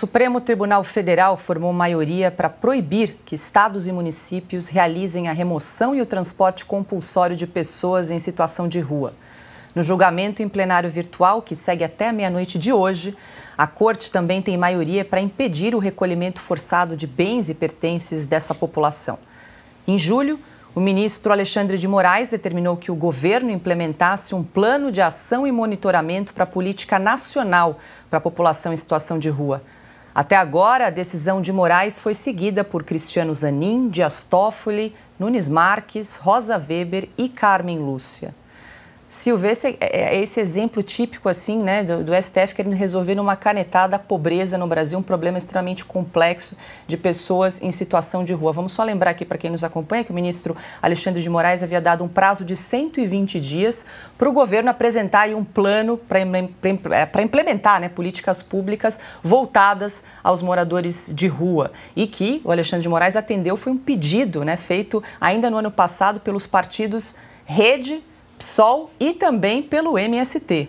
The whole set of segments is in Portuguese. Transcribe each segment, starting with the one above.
Supremo Tribunal Federal formou maioria para proibir que estados e municípios realizem a remoção e o transporte compulsório de pessoas em situação de rua. No julgamento em plenário virtual, que segue até meia-noite de hoje, a Corte também tem maioria para impedir o recolhimento forçado de bens e pertences dessa população. Em julho, o ministro Alexandre de Moraes determinou que o governo implementasse um plano de ação e monitoramento para a política nacional para a população em situação de rua. Até agora, a decisão de Moraes foi seguida por Cristiano Zanin, Dias Toffoli, Nunes Marques, Rosa Weber e Carmen Lúcia. Silvia, esse, é, é, é esse exemplo típico assim, né, do, do, STF querendo resolver numa canetada a pobreza no Brasil, um problema extremamente complexo de pessoas em situação de rua. Vamos só lembrar aqui para quem nos acompanha que o ministro Alexandre de Moraes havia dado um prazo de 120 dias para o governo apresentar um plano para implementar né, políticas públicas voltadas aos moradores de rua. E que o Alexandre de Moraes atendeu foi um pedido né, feito ainda no ano passado pelos partidos Rede PSOL e também pelo MST.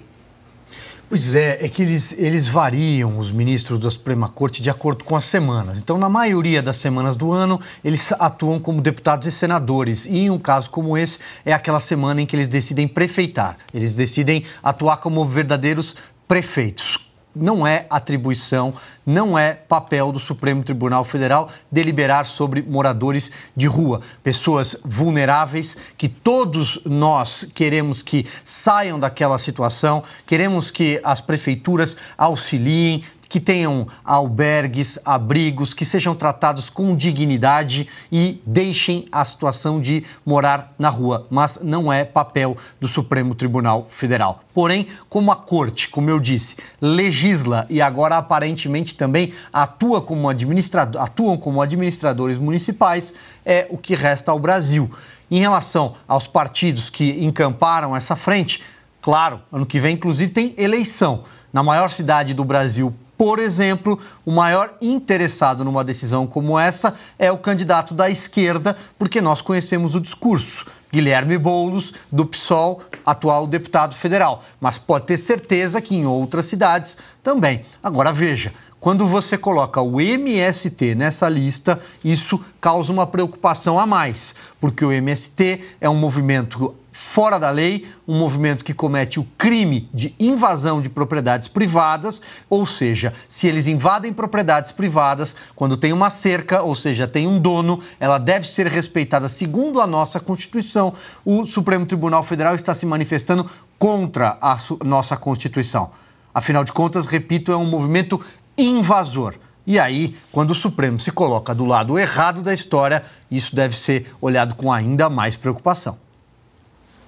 Pois é, é que eles, eles variam, os ministros da Suprema Corte, de acordo com as semanas. Então, na maioria das semanas do ano, eles atuam como deputados e senadores. E em um caso como esse, é aquela semana em que eles decidem prefeitar. Eles decidem atuar como verdadeiros prefeitos. Não é atribuição não é papel do Supremo Tribunal Federal deliberar sobre moradores de rua, pessoas vulneráveis que todos nós queremos que saiam daquela situação, queremos que as prefeituras auxiliem, que tenham albergues, abrigos, que sejam tratados com dignidade e deixem a situação de morar na rua, mas não é papel do Supremo Tribunal Federal. Porém, como a corte, como eu disse, legisla e agora aparentemente gente também atua como administrador atuam como administradores municipais, é o que resta ao Brasil. Em relação aos partidos que encamparam essa frente, claro, ano que vem, inclusive, tem eleição. Na maior cidade do Brasil, por exemplo, o maior interessado numa decisão como essa é o candidato da esquerda, porque nós conhecemos o discurso. Guilherme Boulos, do PSOL, atual deputado federal. Mas pode ter certeza que em outras cidades também. Agora veja, quando você coloca o MST nessa lista, isso causa uma preocupação a mais, porque o MST é um movimento fora da lei, um movimento que comete o crime de invasão de propriedades privadas, ou seja, se eles invadem propriedades privadas, quando tem uma cerca, ou seja, tem um dono, ela deve ser respeitada segundo a nossa Constituição. O Supremo Tribunal Federal está se manifestando contra a nossa Constituição. Afinal de contas, repito, é um movimento invasor. E aí, quando o Supremo se coloca do lado errado da história, isso deve ser olhado com ainda mais preocupação.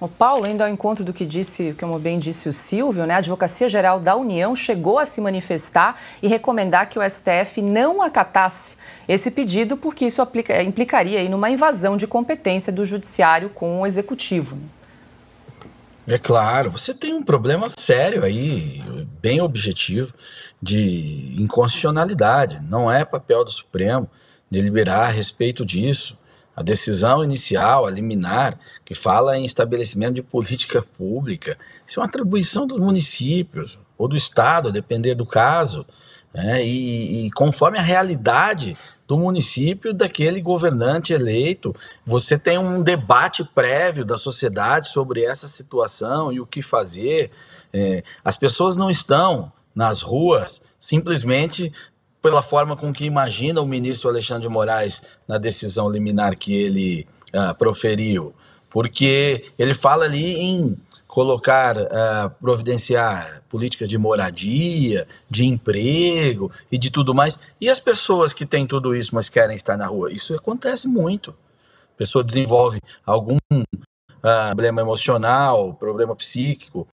O Paulo, ainda ao encontro do que disse, como bem disse o Silvio, né, a Advocacia Geral da União chegou a se manifestar e recomendar que o STF não acatasse esse pedido, porque isso aplica, implicaria aí numa invasão de competência do judiciário com o executivo. É claro, você tem um problema sério aí, bem objetivo, de inconstitucionalidade. Não é papel do Supremo deliberar a respeito disso. A decisão inicial, a liminar, que fala em estabelecimento de política pública, isso é uma atribuição dos municípios ou do Estado, a depender do caso né? E, e, conforme a realidade do município, daquele governante eleito, você tem um debate prévio da sociedade sobre essa situação e o que fazer. É, as pessoas não estão nas ruas simplesmente pela forma com que imagina o ministro Alexandre de Moraes na decisão liminar que ele uh, proferiu, porque ele fala ali em colocar, uh, providenciar política de moradia, de emprego e de tudo mais. E as pessoas que têm tudo isso, mas querem estar na rua? Isso acontece muito. A pessoa desenvolve algum uh, problema emocional, problema psíquico,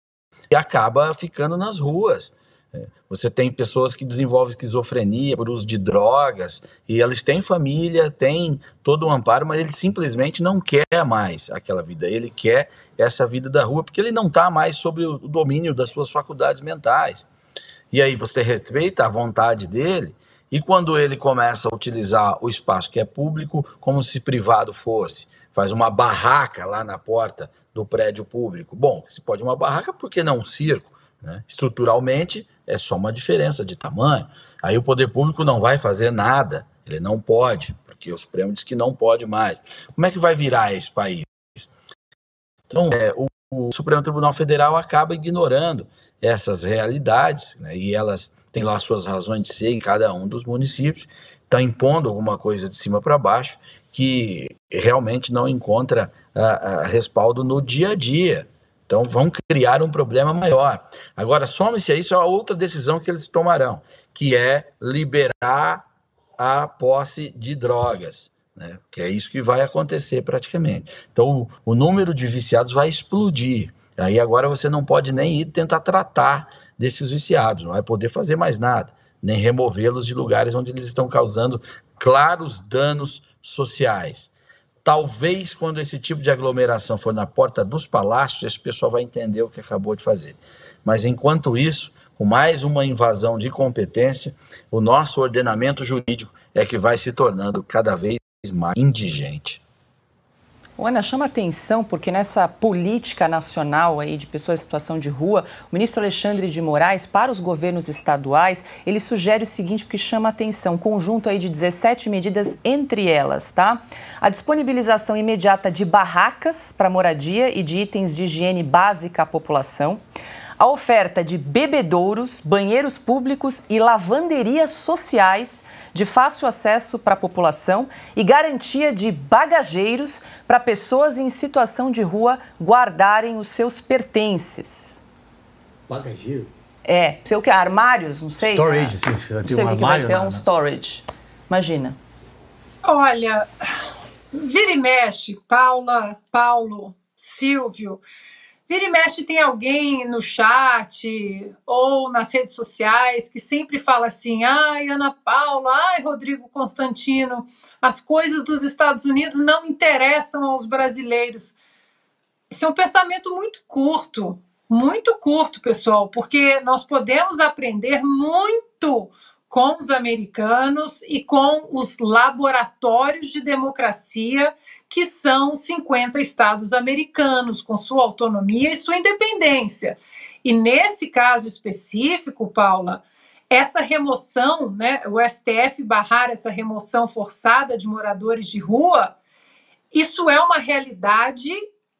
e acaba ficando nas ruas. É, você tem pessoas que desenvolvem esquizofrenia por uso de drogas, e eles têm família, têm todo o um amparo, mas ele simplesmente não quer mais aquela vida. Ele quer essa vida da rua, porque ele não está mais sob o domínio das suas faculdades mentais. E aí você respeita a vontade dele, e quando ele começa a utilizar o espaço que é público, como se privado fosse, faz uma barraca lá na porta do prédio público. Bom, se pode uma barraca, por que não um circo? Né? Estruturalmente, é só uma diferença de tamanho. Aí o poder público não vai fazer nada, ele não pode, porque o Supremo diz que não pode mais. Como é que vai virar esse país? Então, é, o, o, Supremo Tribunal Federal acaba ignorando essas realidades, né? e elas têm lá suas razões de ser em cada um dos municípios, está impondo alguma coisa de cima para baixo que realmente não encontra a, ah, a ah, respaldo no dia a dia. Então vão criar um problema maior. Agora, some-se a isso a outra decisão que eles tomarão, que é liberar a posse de drogas. Né? Que é isso que vai acontecer praticamente. Então o, o número de viciados vai explodir. Aí agora você não pode nem ir tentar tratar desses viciados, não vai poder fazer mais nada, nem removê-los de lugares onde eles estão causando claros danos sociais. Talvez quando esse tipo de aglomeração for na porta dos palácios, esse pessoal vai entender o que acabou de fazer. Mas enquanto isso, com mais uma invasão de competência, o nosso ordenamento jurídico é que vai se tornando cada vez mais indigente. Ana, chama atenção porque nessa política nacional aí de pessoas em situação de rua, o ministro Alexandre de Moraes, para os governos estaduais, ele sugere o seguinte, porque chama atenção, conjunto aí de 17 medidas entre elas, tá? A disponibilização imediata de barracas para moradia e de itens de higiene básica à população, a oferta de bebedouros, banheiros públicos e lavanderias sociais de fácil acesso para a população e garantia de bagageiros para pessoas em situação de rua guardarem os seus pertences. Bagageiro? É, sei o que, armários, não sei. Storage, né? sim, tem um armário. vai ser, é um storage. Imagina. Olha, vira e mexe, Paula, Paulo, Silvio. Vira e mexe tem alguém no chat ou nas redes sociais que sempre fala assim: ai, Ana Paula, ai, Rodrigo Constantino, as coisas dos Estados Unidos não interessam aos brasileiros. Esse é um pensamento muito curto, muito curto, pessoal, porque nós podemos aprender muito com os americanos e com os laboratórios de democracia, que são 50 estados americanos, com sua autonomia e sua independência. E nesse caso específico, Paula, essa remoção, né, o STF barrar essa remoção forçada de moradores de rua, isso é uma realidade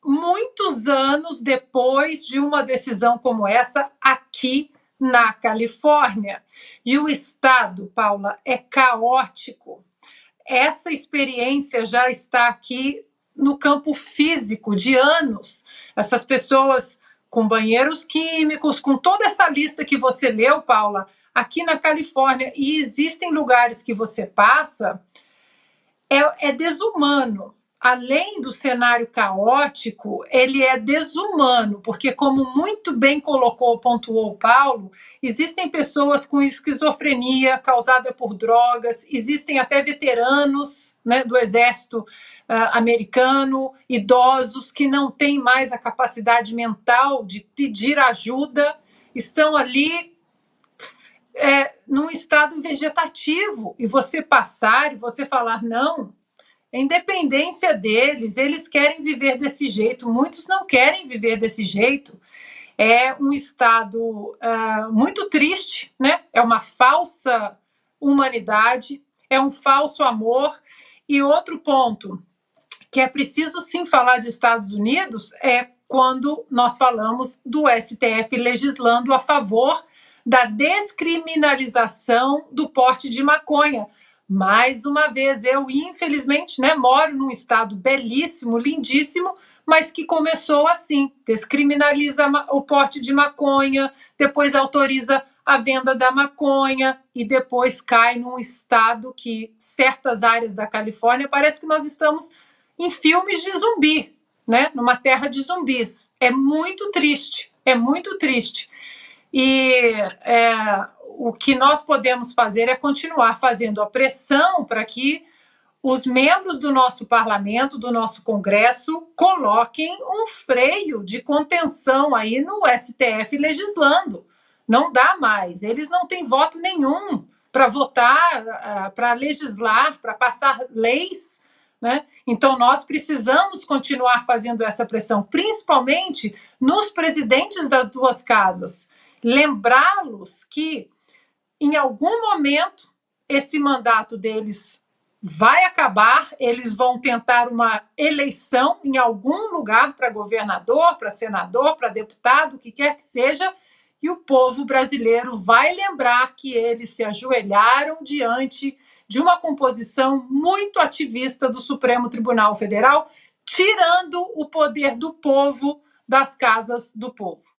muitos anos depois de uma decisão como essa aqui na Califórnia e o estado, Paula, é caótico. Essa experiência já está aqui no campo físico de anos. Essas pessoas com banheiros químicos, com toda essa lista que você leu, Paula, aqui na Califórnia, e existem lugares que você passa, é, é desumano além do cenário caótico, ele é desumano, porque, como muito bem colocou, pontuou Paulo, existem pessoas com esquizofrenia causada por drogas, existem até veteranos né, do exército uh, americano, idosos que não têm mais a capacidade mental de pedir ajuda, estão ali é, num estado vegetativo e você passar e você falar não, independência deles, eles querem viver desse jeito, muitos não querem viver desse jeito. É um estado uh, muito triste, né? É uma falsa humanidade, é um falso amor. E outro ponto que é preciso sim falar de Estados Unidos é quando nós falamos do STF legislando a favor da descriminalização do porte de maconha. Mais uma vez, eu, infelizmente, né, moro num estado belíssimo, lindíssimo, mas que começou assim: descriminaliza o porte de maconha, depois autoriza a venda da maconha e depois cai num estado que certas áreas da Califórnia parece que nós estamos em filmes de zumbi, né? Numa terra de zumbis. É muito triste, é muito triste. E é, o que nós podemos fazer é continuar fazendo a pressão para que os membros do nosso parlamento, do nosso Congresso, coloquem um freio de contenção aí no STF legislando. Não dá mais. Eles não têm voto nenhum para votar, ah, para legislar, para passar leis. Né? Então, nós precisamos continuar fazendo essa pressão, principalmente nos presidentes das duas casas. Lembrá-los que em algum momento esse mandato deles vai acabar, eles vão tentar uma eleição em algum lugar para governador, para senador, para deputado, o que quer que seja, e o povo brasileiro vai lembrar que eles se ajoelharam diante de uma composição muito ativista do Supremo Tribunal Federal, tirando o poder do povo das casas do povo.